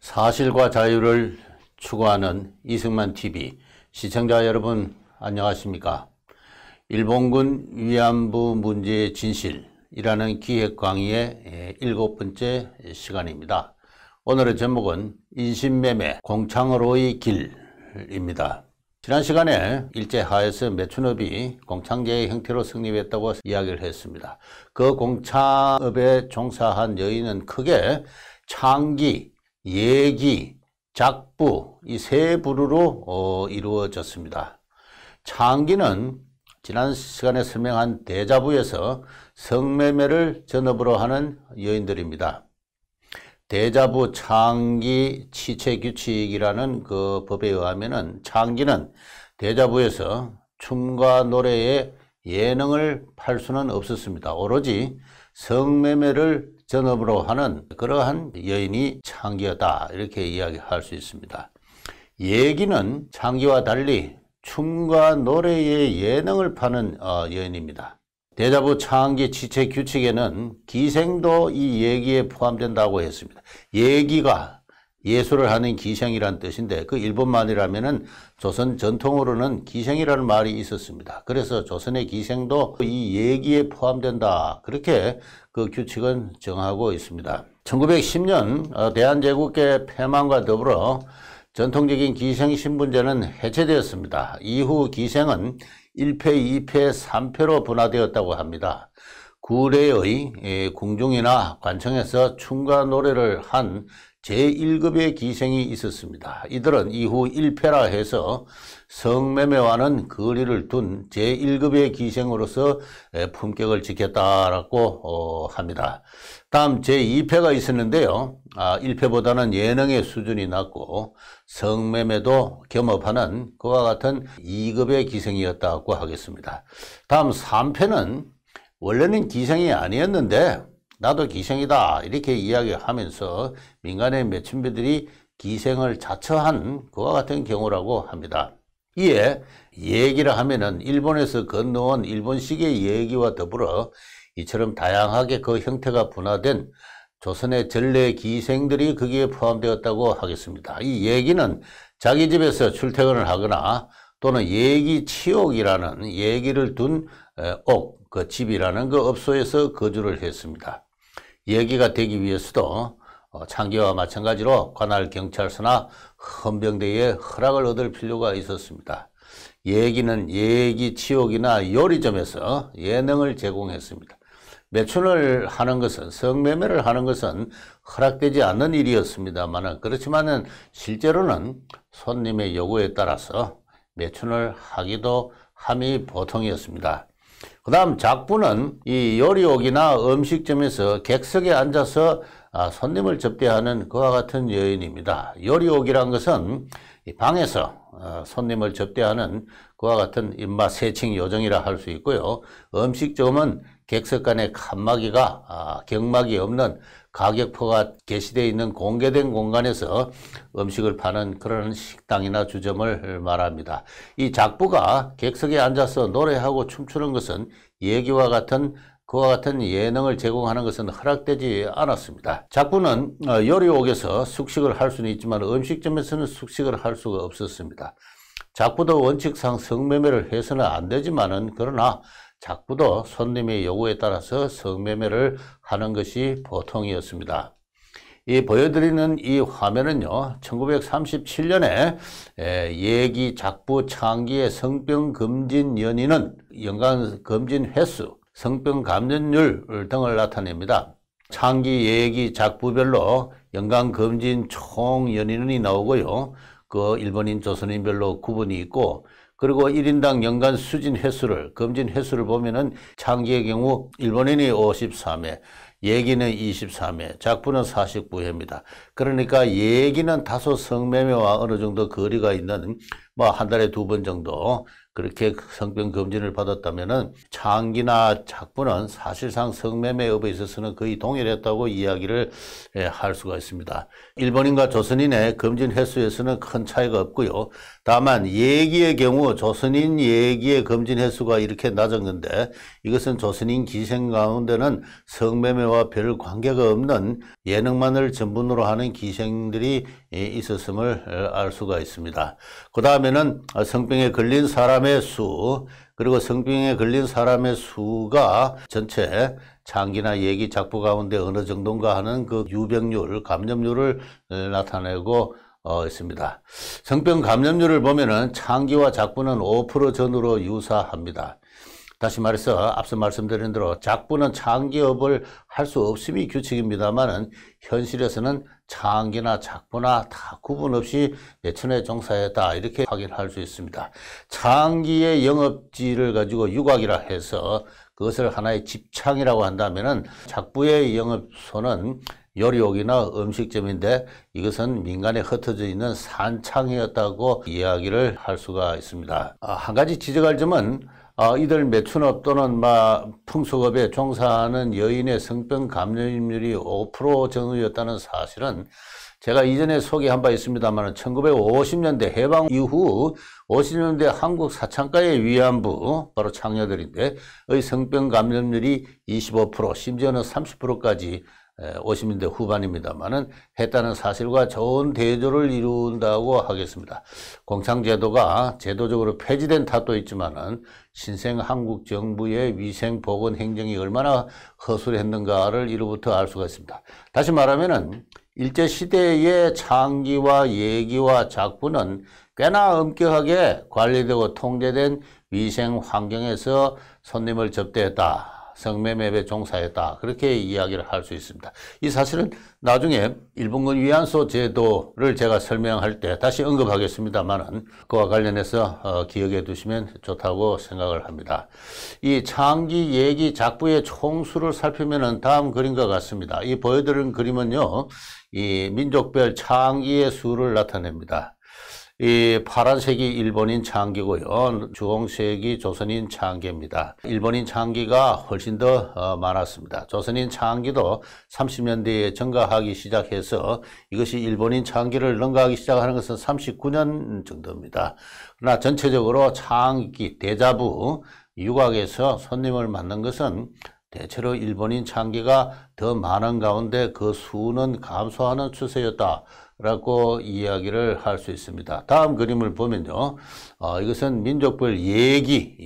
사실과 자유를 추구하는 이승만 TV 시청자 여러분 안녕하십니까? 일본군 위안부 문제의 진실이라는 기획 강의의 예, 일곱 번째 시간입니다. 오늘의 제목은 인신매매 공창으로의 길입니다. 지난 시간에 일제하에서 매춘업이 공창제의 형태로 성립했다고 이야기를 했습니다. 그 공창업에 종사한 여인은 크게 창기, 예기, 작부 이 세 부류로 어, 이루어졌습니다. 창기는 지난 시간에 설명한 대자부에서 성매매를 전업으로 하는 여인들입니다. 대자부 창기 치체 규칙이라는 그 법에 의하면은 창기는 대자부에서 춤과 노래에 예능을 팔 수는 없었습니다. 오로지 성매매를 전업으로 하는 그러한 여인이 창기였다 이렇게 이야기할 수 있습니다. 예기는 창기와 달리 춤과 노래의 예능을 파는 어, 여인입니다. 대자보 창기 지체 규칙에는 기생도 이 예기에 포함된다고 했습니다. 예기가 예술을 하는 기생이란 뜻인데 그일본말이라면 조선 전통으로는 기생이라는 말이 있었습니다. 그래서 조선의 기생도 이 예기에 포함된다. 그렇게 그 규칙은 정하고 있습니다. 1910년 어, 대한제국의 폐망과 더불어 전통적인 기생신분제는 해체되었습니다. 이후 기생은 1패, 2패, 3패로 분화되었다고 합니다. 구례의 예, 궁중이나 관청에서 춤과 노래를 한 제1급의 기생이 있었습니다. 이들은 이후 1패라 해서 성매매와는 거리를 둔 제1급의 기생으로서 품격을 지켰다라고 어, 합니다. 다음 제2패가 있었는데요. 아, 1패보다는 예능의 수준이 낮고 성매매도 겸업하는 그와 같은 2급의 기생이었다고 하겠습니다. 다음 3패는 원래는 기생이 아니었는데 나도 기생이다 이렇게 이야기하면서 민간의 매춘비들이 기생을 자처한 그와 같은 경우라고 합니다. 이에 얘기를 하면은 일본에서 건너온 일본식의 얘기와 더불어 이처럼 다양하게 그 형태가 분화된 조선의 전래 기생들이 거기에 포함되었다고 하겠습니다. 이 얘기는 자기 집에서 출퇴근을 하거나 또는 얘기 치옥이라는 얘기를 둔 옥, 그 집이라는 그 업소에서 거주를 했습니다. 얘기가 되기 위해서도 창기와 어, 마찬가지로 관할 경찰서나 헌병대의 허락을 얻을 필요가 있었습니다. 예기는 예기치옥이나 요리점에서 예능을 제공했습니다. 매춘을 하는 것은 성매매를 하는 것은 허락되지 않는 일이었습니다만 그렇지만은 실제로는 손님의 요구에 따라서 매춘을 하기도 함이 보통이었습니다. 그 다음 작부는 이 요리옥이나 음식점에서 객석에 앉아서 아, 손님을 접대하는 그와 같은 여인입니다. 요리옥이란 것은 방에서 어, 손님을 접대하는 그와 같은 입맛 세칭 요정이라 할 수 있고요. 음식점은 객석 간의 칸막이가 아, 경막이 없는 가격표가 게시되어 있는 공개된 공간에서 음식을 파는 그런 식당이나 주점을 말합니다. 이 작부가 객석에 앉아서 노래하고 춤추는 것은 얘기와 같은 그와 같은 예능을 제공하는 것은 허락되지 않았습니다. 작부는 어, 요리옥에서 숙식을 할 수는 있지만 음식점에서는 숙식을 할 수가 없었습니다. 작부도 원칙상 성매매를 해서는 안 되지만은 그러나 작부도 손님의 요구에 따라서 성매매를 하는 것이 보통이었습니다. 이 보여드리는 이 화면은요 1937년에 예기 작부 창기의 성병 금진 연인은 연간 금진 횟수, 성병 감염률 등을 나타냅니다. 창기 예기 작부별로 연간 금진 총 연인이 나오고요. 그 일본인 조선인별로 구분이 있고 그리고 1인당 연간 수진 횟수를 검진 횟수를 보면은 창기의 경우 일본인이 53회, 예기는 23회, 작부는 49회입니다. 그러니까 예기는 다소 성매매와 어느 정도 거리가 있는 뭐 한 달에 두 번 정도 그렇게 성병 검진을 받았다면은 장기나작부는 사실상 성매매 업에 있어서는 거의 동일했다고 이야기를 예, 할 수가 있습니다. 일본인과 조선인의 검진 횟수에서는 큰 차이가 없고요. 다만 예기의 경우 조선인 예기의 검진 횟수가 이렇게 낮은건데 이것은 조선인 기생 가운데는 성매매와 별 관계가 없는 예능만을 전문으로 하는 기생들이 있었음을 어, 알 수가 있습니다. 그 다음에는 아, 성병에 걸린 사람의 수, 그리고 성병에 걸린 사람의 수가 전체 장기나 예기 작부 가운데 어느 정도인가 하는 그 유병률, 감염률을 어, 나타내고 어, 있습니다. 성병 감염률을 보면은 창기와 작부는 5% 전후로 유사합니다. 다시 말해서 앞서 말씀드린 대로 작부는 장기업을할 수 없음이 규칙입니다만은 현실에서는 장기나 작부나 다 구분 없이 예천에 종사했다 이렇게 확인할 수 있습니다. 장기의 영업지를 가지고 유곽이라 해서 그것을 하나의 집창이라고 한다면은 작부의 영업소는 요리옥이나 음식점인데 이것은 민간에 흩어져 있는 산창이었다고 이야기를 할 수가 있습니다. 아, 한 가지 지적할 점은 어, 이들 매춘업 또는 마, 풍속업에 종사하는 여인의 성병 감염률이 5%정도였다는 사실은 제가 이전에 소개한 바 있습니다만 1950년대 해방 이후 50년대 한국 사창가의 위안부 바로 창녀들인데 의 성병 감염률이 25% 심지어는 30%까지 50년대 예, 후반입니다만은 했다는 사실과 좋은 대조를 이룬다고 하겠습니다. 공창제도가 제도적으로 폐지된 탓도 있지만은 신생 한국 정부의 위생 보건 행정이 얼마나 허술했는가를 이로부터 알 수가 있습니다. 다시 말하면은 일제 시대의 창기와 예기와 작부는 꽤나 엄격하게 관리되고 통제된 위생 환경에서 손님을 접대했다. 성매매에 종사했다. 그렇게 이야기를 할 수 있습니다. 이 사실은 나중에 일본군 위안소 제도를 제가 설명할 때 다시 언급하겠습니다만은 그와 관련해서 어, 기억해 두시면 좋다고 생각을 합니다. 이 창기 예기 작부의 총수를 살피면은 다음 그림과 같습니다. 이 보여드린 그림은요, 이 민족별 창기의 수를 나타냅니다. 이 파란색이 일본인 창기고요. 주홍색이 조선인 창기입니다. 일본인 창기가 훨씬 더 어, 많았습니다. 조선인 창기도 30년대에 증가하기 시작해서 이것이 일본인 창기를 넘가기 하 시작하는 것은 39년 정도입니다. 그러나 전체적으로 창기, 대자부, 유곽에서 손님을 맞는 것은 대체로 일본인 창기가 더 많은 가운데 그 수는 감소하는 추세였다. 라고 이야기를 할 수 있습니다. 다음 그림을 보면요. 어, 이것은 민족별 예기,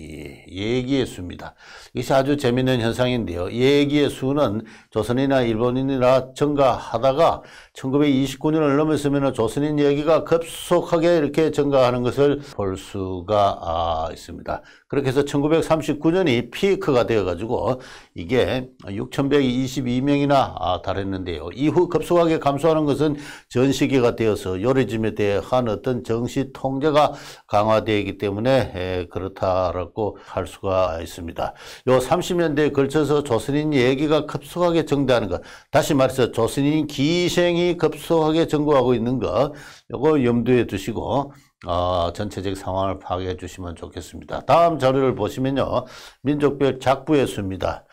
예기의 수입니다. 이것이 아주 재미있는 현상인데요. 예기의 수는 조선이나 일본인이나 증가하다가 1929년을 넘었으면 조선인 얘기가 급속하게 이렇게 증가하는 것을 볼 수가 아, 있습니다. 그렇게 해서 1939년이 피크가 되어가지고 이게 6,122명이나 아, 달했는데요. 이후 급속하게 감소하는 것은 전 시기가 되어서 요리즘에 대한 어떤 정시 통제가 강화되기 때문에 그렇다라고 할 수가 있습니다. 요 30년대에 걸쳐서 조선인 얘기가 급속하게 증대하는 것, 다시 말해서 조선인 기생이 시장이 급속하게 증거하고 있는 것, 요거 염두에 두시고, 어, 전체적 상황을 파악해 주시면 좋겠습니다. 다음 자료를 보시면요. 민족별 작부의 수입니다.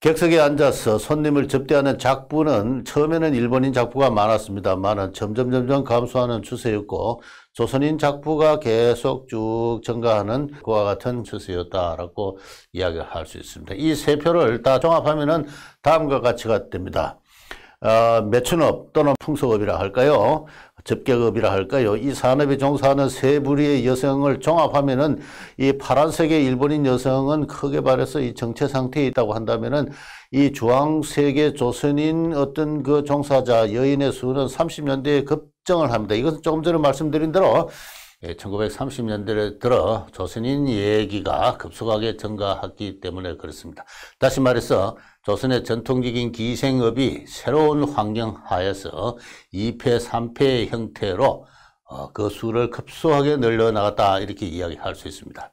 객석에 앉아서 손님을 접대하는 작부는 처음에는 일본인 작부가 많았습니다만은 점점 점점 감소하는 추세였고 조선인 작부가 계속 쭉 증가하는 그와 같은 추세였다라고 이야기할수 있습니다. 이 세 표를 다 종합하면은 다음과 같이가 됩니다. 어, 매춘업 또는 풍속업이라 할까요? 접객업이라 할까요? 이 산업에 종사하는 세 부류의 여성을 종합하면은 이 파란색의 일본인 여성은 크게 말해서 이 정체 상태에 있다고 한다면은 이 주황색의 조선인 어떤 그 종사자 여인의 수는 30년대에 급증을 합니다. 이것은 조금 전에 말씀드린 대로 예, 1930년대에 들어 조선인 얘기가 급속하게 증가했기 때문에 그렇습니다. 다시 말해서 조선의 전통적인 기생업이 새로운 환경 하에서 2패, 3패의 형태로 어, 그 수를 급소하게 늘려나갔다 이렇게 이야기할 수 있습니다.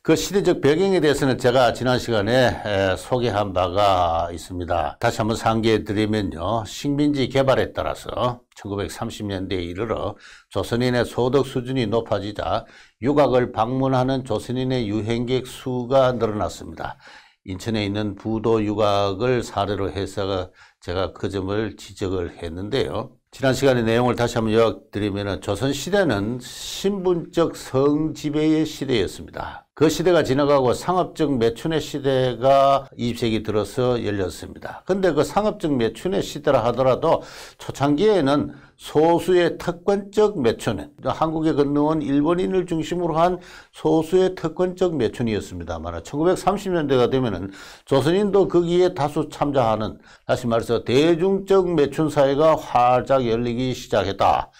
그 시대적 배경에 대해서는 제가 지난 시간에 소개한 바가 있습니다. 다시 한번 상기해 드리면요. 식민지 개발에 따라서 1930년대에 이르러 조선인의 소득 수준이 높아지자 유학을 방문하는 조선인의 유행객 수가 늘어났습니다. 인천에 있는 부도 유학을 사례로 해서 제가 그 점을 지적을 했는데요. 지난 시간의 내용을 다시 한번 요약드리면 조선시대는 신분적 성지배의 시대였습니다. 그 시대가 지나가고 상업적 매춘의 시대가 20세기 들어서 열렸습니다. 근데 그 상업적 매춘의 시대라 하더라도 초창기에는 소수의 특권적 매춘, 한국에 건너온 일본인을 중심으로 한 소수의 특권적 매춘이었습니다만 1930년대가 되면은 조선인도 거기에 다수 참자하는 다시 말해서 대중적 매춘 사회가 활짝 열리기 시작했다.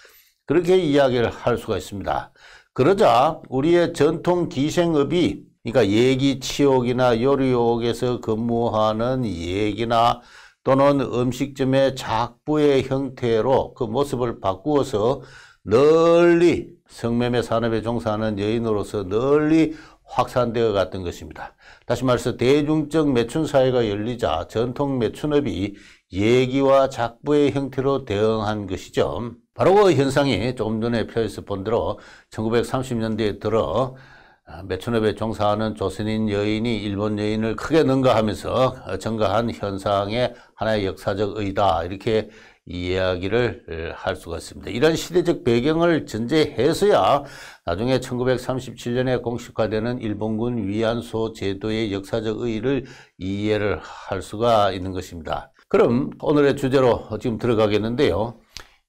그렇게 이야기를 할 수가 있습니다. 그러자 우리의 전통 기생업이 그러니까 예기 치욕이나 요리욕에서 근무하는 예기나 또는 음식점의 작부의 형태로 그 모습을 바꾸어서 널리 성매매 산업에 종사하는 여인으로서 널리 확산되어 갔던 것입니다. 다시 말해서 대중적 매춘사회가 열리자 전통 매춘업이 예기와 작부의 형태로 대응한 것이죠. 바로 그 현상이 조금 전에 표에서 본 대로 1930년대에 들어 아, 매춘업에 종사하는 조선인 여인이 일본 여인을 크게 능가하면서 증가한 현상의 하나의 역사적 의다 이렇게 이야기를 할 수가 있습니다. 이런 시대적 배경을 전제해서야 나중에 1937년에 공식화되는 일본군 위안소 제도의 역사적 의의를 이해를 할 수가 있는 것입니다. 그럼 오늘의 주제로 지금 들어가겠는데요.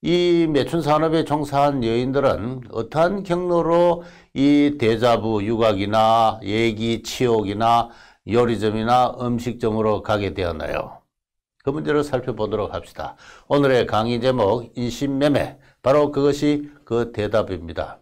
이 매춘 산업에 종사한 여인들은 어떠한 경로로 이 대자부 유곽이나 예기 치욕이나 요리점이나 음식점으로 가게 되었나요? 그 문제를 살펴보도록 합시다. 오늘의 강의 제목 인신매매 바로 그것이 그 대답입니다.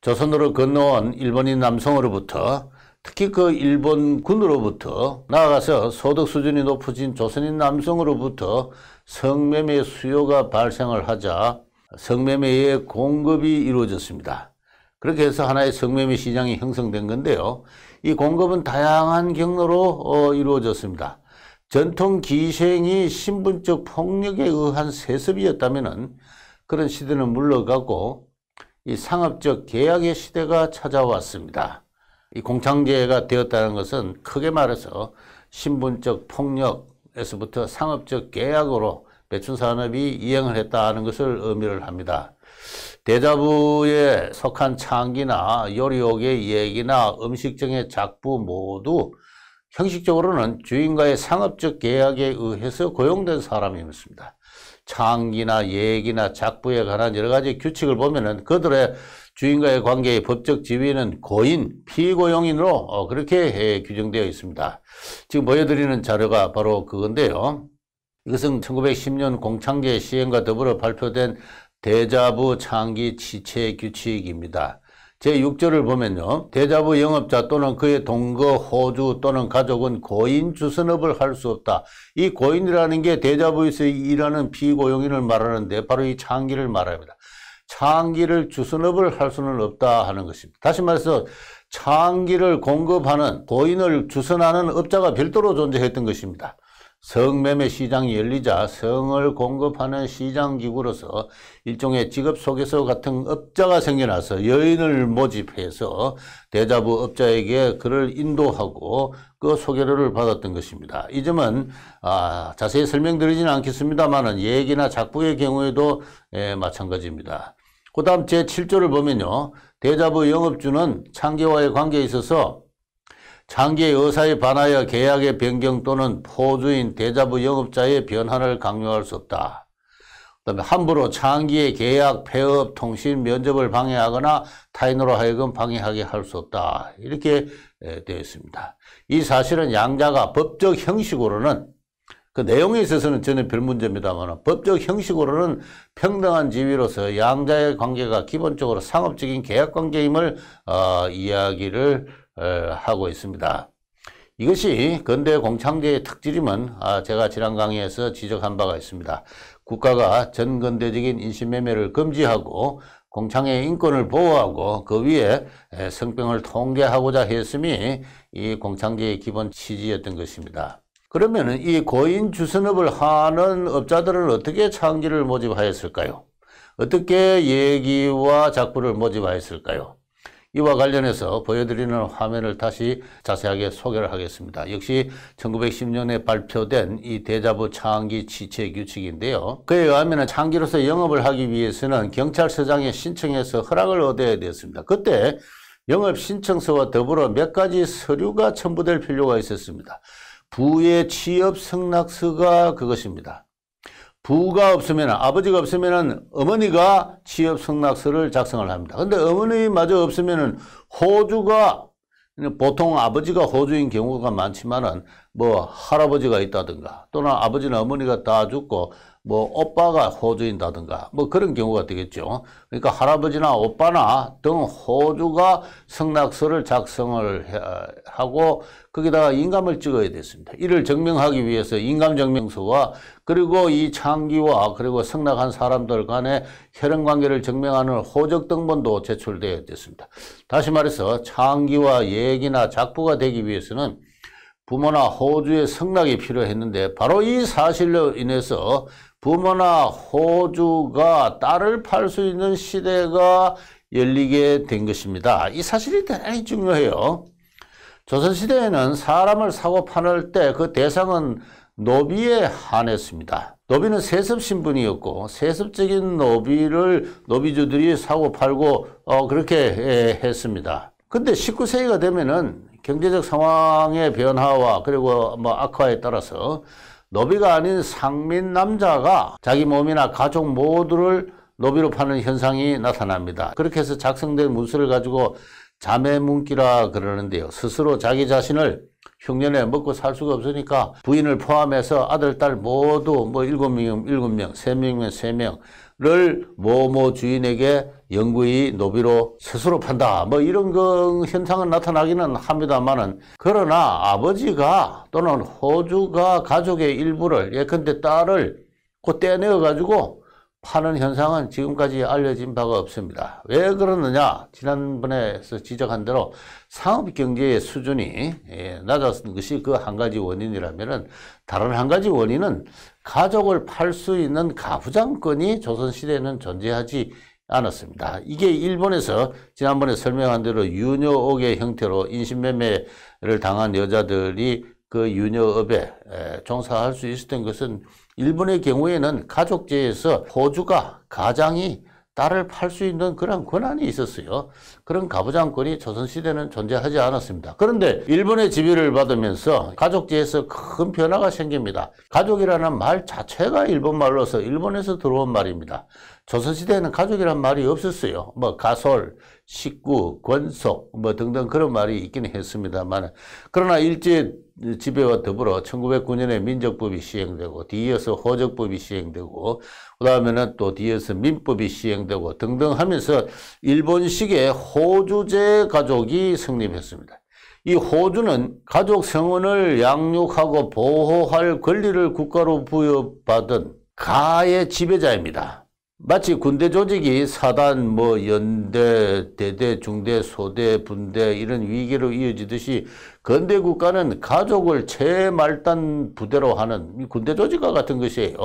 조선으로 건너온 일본인 남성으로부터 특히 그 일본군으로부터 나아가서 소득 수준이 높아진 조선인 남성으로부터 성매매 수요가 발생을 하자 성매매의 공급이 이루어졌습니다. 그렇게 해서 하나의 성매매 시장이 형성된 건데요. 이 공급은 다양한 경로로 어, 이루어졌습니다. 전통 기생이 신분적 폭력에 의한 세습이었다면 그런 시대는 물러가고 이 상업적 계약의 시대가 찾아왔습니다. 이 공창제가 되었다는 것은 크게 말해서 신분적 폭력에서부터 상업적 계약으로 매춘 산업이 이행을 했다는 것을 의미를 합니다. 대자부에 속한 창기나 요리옥의 얘기나 음식점의 작부 모두 형식적으로는 주인과의 상업적 계약에 의해서 고용된 사람이었습니다. 창기나 얘기나 작부에 관한 여러 가지 규칙을 보면은 그들의 주인과의 관계의 법적 지위는 고인, 피고용인으로 어, 그렇게 예, 규정되어 있습니다. 지금 보여드리는 자료가 바로 그건데요. 이것은 1910년 공창제 시행과 더불어 발표된 대자부 창기 치체 규칙입니다. 제6조를 보면요. 대자부 영업자 또는 그의 동거, 호주 또는 가족은 고인 주선업을 할 수 없다. 이 고인이라는 게 대자부에서 일하는 비고용인을 말하는데 바로 이 창기를 말합니다. 창기를 주선업을 할 수는 없다 하는 것입니다. 다시 말해서 창기를 공급하는 고인을 주선하는 업자가 별도로 존재했던 것입니다. 성매매 시장이 열리자 성을 공급하는 시장기구로서 일종의 직업소개서 같은 업자가 생겨나서 여인을 모집해서 대자부 업자에게 그를 인도하고 그 소개료를 받았던 것입니다. 이 점은 아, 자세히 설명드리지는 않겠습니다만 얘기나 작곡의 경우에도 예, 마찬가지입니다. 그 다음 제7조를 보면요. 대자부 영업주는 창기와의 관계에 있어서 장기의 의사에 반하여 계약의 변경 또는 포주인 대자부 영업자의 변환을 강요할 수 없다. 그 다음에 함부로 장기의 계약, 폐업, 통신, 면접을 방해하거나 타인으로 하여금 방해하게 할 수 없다. 이렇게 되어 있습니다. 이 사실은 양자가 법적 형식으로는 그 내용에 있어서는 전혀 별 문제입니다만 법적 형식으로는 평등한 지위로서 양자의 관계가 기본적으로 상업적인 계약 관계임을 어, 이야기를 어, 하고 있습니다. 이것이 근대 공창제의 특질임은 아, 제가 지난 강의에서 지적한 바가 있습니다. 국가가 전근대적인 인신매매를 금지하고 공창의 인권을 보호하고 그 위에 성병을 통제하고자 했음이 이 공창제의 기본 취지였던 것입니다. 그러면이 고인 주선업을 하는 업자들은 어떻게 창기를 모집하였을까요? 어떻게 얘기와 작부를 모집하였을까요? 이와 관련해서 보여드리는 화면을 다시 자세하게 소개를 하겠습니다. 역시 1910년에 발표된 이 대자부 창기 지체 규칙인데요. 그에 의하면 창기로서 영업을 하기 위해서는 경찰서장에 신청해서 허락을 얻어야 되었습니다. 그때 영업 신청서와 더불어 몇 가지 서류가 첨부될 필요가 있었습니다. 부의 취업 승낙서가 그것입니다. 부가 없으면 아버지가 없으면 어머니가 취업 승낙서를 작성을 합니다. 근데 어머니마저 없으면 호주가 보통 아버지가 호주인 경우가 많지만은 뭐 할아버지가 있다든가 또는 아버지나 어머니가 다 죽고 뭐 오빠가 호주인다든가 뭐 그런 경우가 되겠죠. 그러니까 할아버지나 오빠나 등 호주가 승낙서를 작성을 하고 거기다가 인감을 찍어야 됐습니다. 이를 증명하기 위해서 인감증명서와 그리고 이 창기와 그리고 승낙한 사람들 간의 혈연관계를 증명하는 호적등본도 제출되어야 됐습니다. 다시 말해서 창기와 예기나 작부가 되기 위해서는 부모나 호주의 승낙이 필요했는데 바로 이 사실로 인해서 부모나 호주가 딸을 팔 수 있는 시대가 열리게 된 것입니다. 이 사실이 대단히 중요해요. 조선시대에는 사람을 사고 파낼 때그 대상은 노비에 한했습니다. 노비는 세습 신분이었고 세습적인 노비를 노비주들이 사고 팔고 어, 그렇게 예, 했습니다. 근데 19세기가 되면은 경제적 상황의 변화와 그리고 뭐 악화에 따라서 노비가 아닌 상민 남자가 자기 몸이나 가족 모두를 노비로 파는 현상이 나타납니다. 그렇게 해서 작성된 문서를 가지고 자매문기라 그러는데요. 스스로 자기 자신을 흉년에 먹고 살 수가 없으니까 부인을 포함해서 아들, 딸 모두 뭐7곱명 일곱 명3명면세명 를 뭐뭐 주인에게 영구히 노비로 스스로 판다. 뭐 이런 그 현상은 나타나기는 합니다만은 그러나 아버지가 또는 호주가 가족의 일부를 예컨대 딸을 그 떼내어 가지고 파는 현상은 지금까지 알려진 바가 없습니다. 왜 그러느냐? 지난번에 서 지적한 대로 상업 경제의 수준이 예, 낮았던 것이 그 한 가지 원인이라면은 다른 한 가지 원인은 가족을 팔 수 있는 가부장권이 조선시대에는 존재하지 않았습니다. 이게 일본에서 지난번에 설명한 대로 유녀옥의 형태로 인신매매를 당한 여자들이 그 유녀업에 종사할 수 있었던 것은 일본의 경우에는 가족제에서 호주가 가장이 딸을 팔 수 있는 그런 권한이 있었어요. 그런 가부장권이 조선시대는 존재하지 않았습니다. 그런데 일본의 지배를 받으면서 가족제에서 큰 변화가 생깁니다. 가족이라는 말 자체가 일본 말로서 일본에서 들어온 말입니다. 조선시대에는 가족이란 말이 없었어요. 뭐 가솔, 식구, 권속 뭐 등등 그런 말이 있기는 했습니다만 그러나 일제 지배와 더불어 1909년에 민족법이 시행되고 뒤이어서 호적법이 시행되고 그다음에는 또 뒤에서 민법이 시행되고 등등 하면서 일본식의 호주제 가족이 성립했습니다. 이 호주는 가족 성원을 양육하고 보호할 권리를 국가로 부여받은 가의 지배자입니다. 마치 군대 조직이 사단, 뭐 연대, 대대, 중대, 소대, 분대 이런 위기로 이어지듯이 근대 국가는 가족을 최말단 부대로 하는 군대 조직과 같은 것이에요.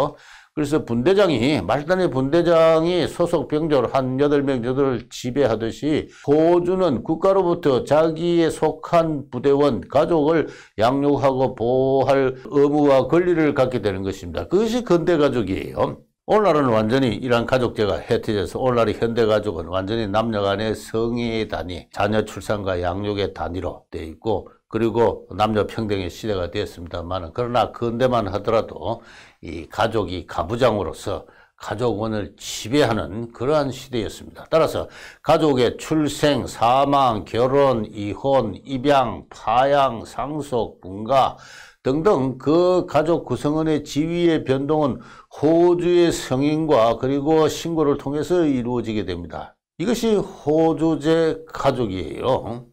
그래서 분대장이 말단의 분대장이 소속 병졸 한8명8도 지배하듯이 보주는 국가로부터 자기의 속한 부대원 가족을 양육하고 보호할 의무와 권리를 갖게 되는 것입니다. 그것이 근대 가족이에요. 오늘날은 완전히 이러한 가족제가 해태져서 오늘날의 현대가족은 완전히 남녀간의 성의 단위, 자녀 출산과 양육의 단위로 되어 있고 그리고 남녀 평등의 시대가 되었습니다만 그러나 근대만 하더라도 이 가족이 가부장으로서 가족원을 지배하는 그러한 시대였습니다. 따라서 가족의 출생, 사망, 결혼, 이혼, 입양, 파양, 상속, 분가, 등등 그 가족 구성원의 지위의 변동은 호주의 성인과 그리고 신고를 통해서 이루어지게 됩니다. 이것이 호주제 가족이에요.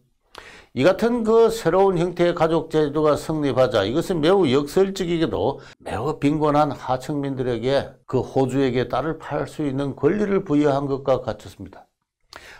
이 같은 그 새로운 형태의 가족 제도가 성립하자 이것은 매우 역설적이게도 매우 빈곤한 하층민들에게 그 호주에게 딸을 팔 수 있는 권리를 부여한 것과 같았습니다.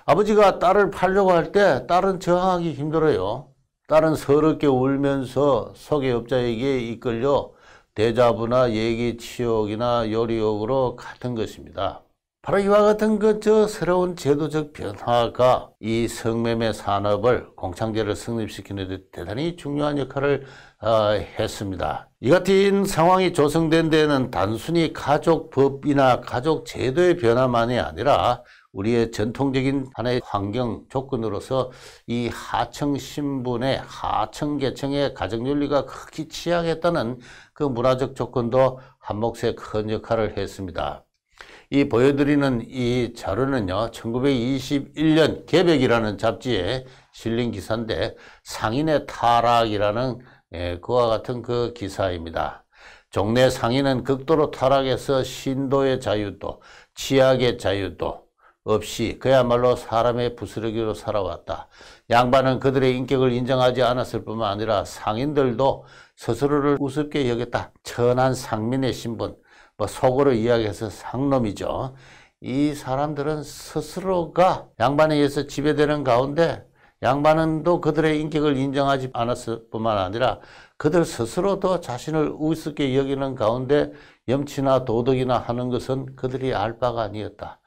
아버지가 딸을 팔려고 할 때 딸은 저항하기 힘들어요. 딸은 서럽게 울면서 소개업자에게 이끌려 대자부나 예기치옥이나 요리욕으로 같은 것입니다. 바로 이와 같은 것저 새로운 제도적 변화가 이 성매매 산업을 공창제를 성립시키는 데 대단히 중요한 역할을 어, 했습니다. 이 같은 상황이 조성된 데는 단순히 가족법이나 가족제도의 변화만이 아니라 우리의 전통적인 하나의 환경 조건으로서 이 하청 신분의 하청 계층의 가정윤리가 극히 취약했다는 그 문화적 조건도 한몫의 큰 역할을 했습니다. 이 보여드리는 이 자료는요, 1921년 개벽이라는 잡지에 실린 기사인데 상인의 타락이라는 예, 그와 같은 그 기사입니다. 종래 상인은 극도로 타락해서 신도의 자유도, 치약의 자유도, 없이 그야말로 사람의 부스러기로 살아왔다. 양반은 그들의 인격을 인정하지 않았을 뿐만 아니라 상인들도 스스로를 우습게 여겼다. 천한 상민의 신분, 뭐 속으로 이야기해서 상놈이죠. 이 사람들은 스스로가 양반에 의해서 지배되는 가운데 양반은도 그들의 인격을 인정하지 않았을 뿐만 아니라 그들 스스로도 자신을 우습게 여기는 가운데 염치나 도덕이나 하는 것은 그들이 알 바가 아니었다.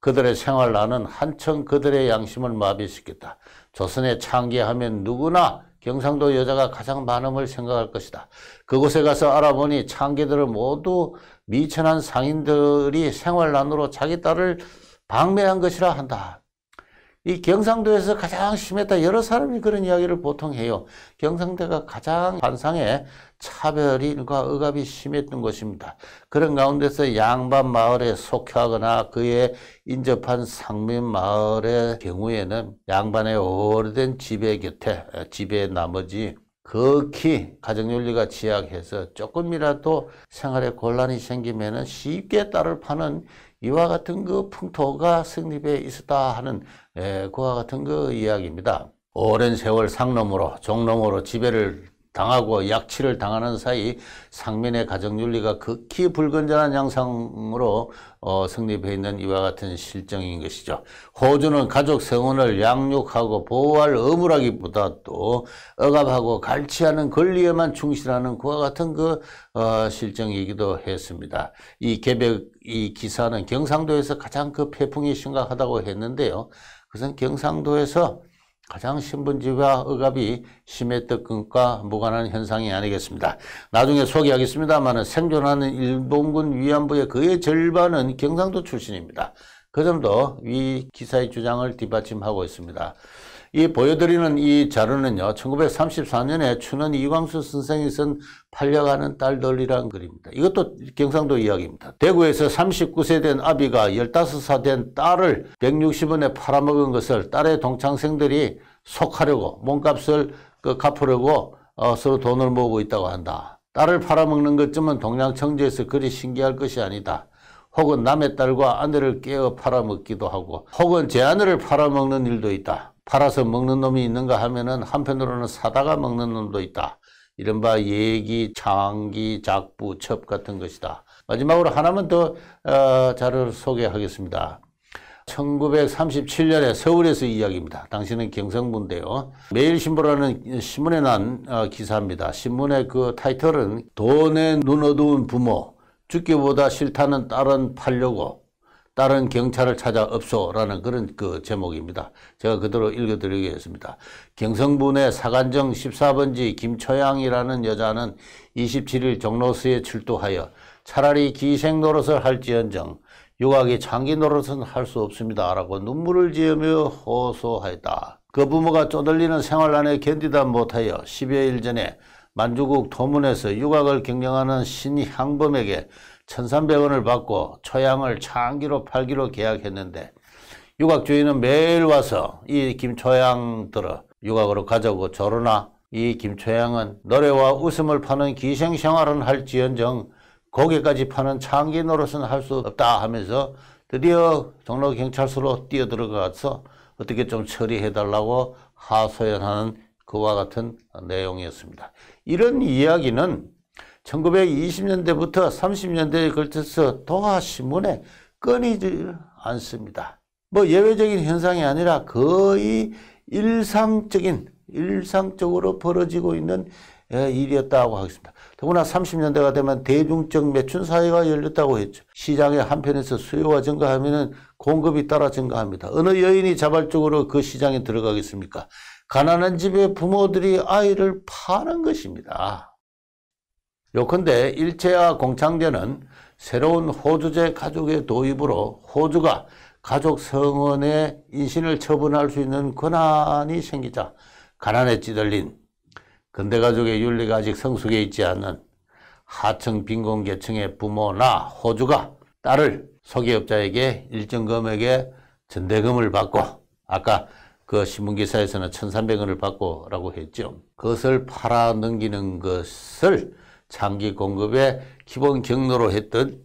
그들의 생활난은 한층 그들의 양심을 마비시켰다. 조선에 창기하면 누구나 경상도 여자가 가장 많음을 생각할 것이다. 그곳에 가서 알아보니 창기들은 모두 미천한 상인들이 생활난으로 자기 딸을 방매한 것이라 한다. 이 경상도에서 가장 심했다. 여러 사람이 그런 이야기를 보통 해요. 경상대가 가장 반상에 차별과 그러니까 억압이 심했던 것입니다. 그런 가운데서 양반 마을에 속회하거나 그에 인접한 상민 마을의 경우에는 양반의 오래된 지배 곁에 지배 나머지 극히 가정윤리가 지약해서 조금이라도 생활에 곤란이 생기면 쉽게 딸을 파는 이와 같은 그 풍토가 성립에 있었다 하는 예, 그와 같은 그 이야기입니다. 오랜 세월 상놈으로 종놈으로 지배를 당하고 약취를 당하는 사이 상민의 가정윤리가 극히 불건전한 양상으로 어, 성립해 있는 이와 같은 실정인 것이죠. 호주는 가족 성원을 양육하고 보호할 의무라기보다도 억압하고 갈취하는 권리에만 충실하는 그와 같은 그 어, 실정이기도 했습니다. 이 개벽 이 기사는 경상도에서 가장 그 폐풍이 심각하다고 했는데요. 그것은 경상도에서 가장 신분지와 억압이 심했던 것과 무관한 현상이 아니겠습니다. 나중에 소개하겠습니다만 생존하는 일본군 위안부의 그의 절반은 경상도 출신입니다. 그 점도 이 기사의 주장을 뒷받침하고 있습니다. 이 보여드리는 이 자료는요. 1934년에 춘원 이광수 선생이 쓴 팔려가는 딸 돌이라는 글입니다. 이것도 경상도 이야기입니다. 대구에서 39세 된 아비가 15살 된 딸을 160원에 팔아먹은 것을 딸의 동창생들이 속하려고 몸값을 그 갚으려고 어, 서로 돈을 모으고 있다고 한다. 딸을 팔아먹는 것쯤은 동양 청주에서 그리 신기할 것이 아니다. 혹은 남의 딸과 아내를 깨어 팔아먹기도 하고 혹은 제 아내를 팔아먹는 일도 있다. 팔아서 먹는 놈이 있는가 하면은 한편으로는 사다가 먹는 놈도 있다. 이른바 예기, 장기, 작부, 첩 같은 것이다. 마지막으로 하나만 더 어, 자료를 소개하겠습니다. 1937년에 서울에서 이야기입니다. 당신은 경성부인데요 매일신보라는 신문에 난 어, 기사입니다. 신문의 그 타이틀은 돈에 눈 어두운 부모, 죽기보다 싫다는 딸은 팔려고 딸은 경찰을 찾아 없소라는 그런 그 제목입니다. 제가 그대로 읽어드리겠습니다. 경성분의 사간정 14번지 김초양이라는 여자는 27일 종로스에 출두하여 차라리 기생 노릇을 할지언정 유학이 장기 노릇은 할 수 없습니다. 라고 눈물을 지으며 호소하였다. 그 부모가 쪼들리는 생활 안에 견디다 못하여 10여일 전에 만주국 도문에서 유곽을 경영하는 신향범에게 1,300원을 받고 초양을 창기로 팔기로 계약했는데 유곽 주인은 매일 와서 이 김초양 들어 유곽으로 가자고 저러나 이 김초양은 노래와 웃음을 파는 기생생활은 할지언정 고개까지 파는 창기 노릇은 할 수 없다 하면서 드디어 종로 경찰서로 뛰어들어가서 어떻게 좀 처리해달라고 하소연하는 그와 같은 내용이었습니다. 이런 이야기는 1920년대부터 30년대에 걸쳐서 동아신문에끊이질 않습니다. 뭐 예외적인 현상이 아니라 거의 일상적인, 일상적으로 벌어지고 있는 예, 일이었다고 하겠습니다. 더구나 30년대가 되면 대중적 매춘 사회가 열렸다고 했죠. 시장의 한편에서 수요가 증가하면 공급이 따라 증가합니다. 어느 여인이 자발적으로 그 시장에 들어가겠습니까? 가난한 집의 부모들이 아이를 파는 것입니다. 요컨대 일제와 공창제는 새로운 호주제 가족의 도입으로 호주가 가족 성원의 인신을 처분할 수 있는 권한이 생기자 가난에 찌들린 근대 가족의 윤리가 아직 성숙해 있지 않은 하층 빈곤계층의 부모나 호주가 딸을 소개업자에게 일정 금액의 전대금을 받고 아까 그 신문기사에서는 1,300원을 받고라고 했죠. 그것을 팔아 넘기는 것을 장기 공급의 기본 경로로 했던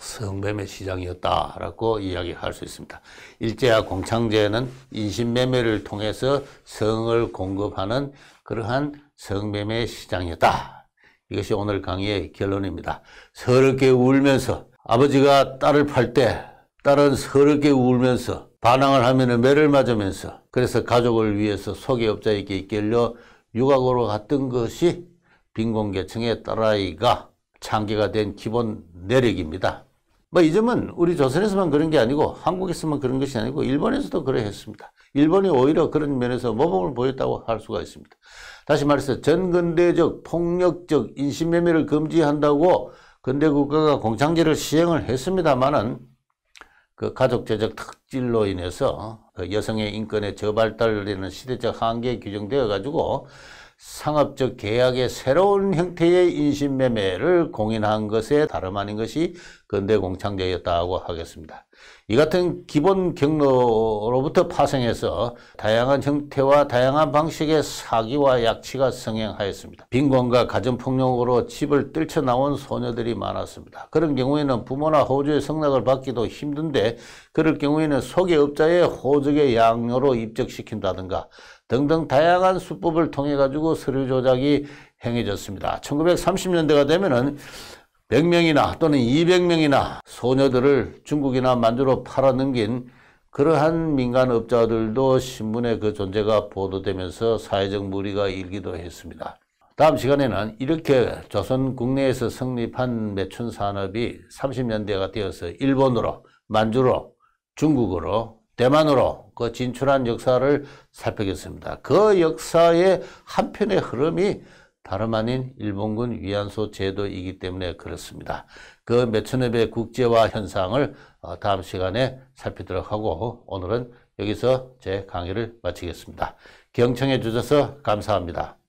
성매매 시장이었다라고 이야기할 수 있습니다. 일제와 공창제는 인신매매를 통해서 성을 공급하는 그러한 성매매 시장이었다. 이것이 오늘 강의의 결론입니다. 서럽게 울면서 아버지가 딸을 팔 때 딸은 서럽게 울면서 반항을 하면 매를 맞으면서 그래서 가족을 위해서 소개업자에게 이끌려 육아고로 갔던 것이 빈곤계층의 딸아이가 창기가 된 기본 내력입니다. 뭐이 점은 우리 조선에서만 그런 게 아니고 한국에서만 그런 것이 아니고 일본에서도 그러 했습니다. 일본이 오히려 그런 면에서 모범을 보였다고 할 수가 있습니다. 다시 말해서 전근대적 폭력적 인신매매를 금지한다고 근대 국가가 공창제를 시행을 했습니다마는 그 가족제적 특질로 인해서 그 여성의 인권의 저발달되는 시대적 한계에 규정되어 가지고 상업적 계약의 새로운 형태의 인신매매를 공인한 것에 다름 아닌 것이 근대 공창제였다고 하겠습니다. 이 같은 기본 경로로부터 파생해서 다양한 형태와 다양한 방식의 사기와 약치가 성행하였습니다. 빈곤과 가정폭력으로 집을 떨쳐나온 소녀들이 많았습니다. 그런 경우에는 부모나 호주의 성낙을 받기도 힘든데 그럴 경우에는 소개업자의 호적의 양요로 입적시킨다든가 등등 다양한 수법을 통해 가지고 서류 조작이 행해졌습니다. 1930년대가 되면은 100명이나 또는 200명이나 소녀들을 중국이나 만주로 팔아넘긴 그러한 민간업자들도 신문에 그 존재가 보도되면서 사회적 무리가 일기도 했습니다. 다음 시간에는 이렇게 조선 국내에서 성립한 매춘 산업이 30년대가 되어서 일본으로, 만주로, 중국으로 대만으로 그 진출한 역사를 살펴겠습니다. 그 역사의 한편의 흐름이 다름 아닌 일본군 위안소 제도이기 때문에 그렇습니다. 그 매천읍의 국제화 현상을 어, 다음 시간에 살피도록 하고 오늘은 여기서 제 강의를 마치겠습니다. 경청해 주셔서 감사합니다.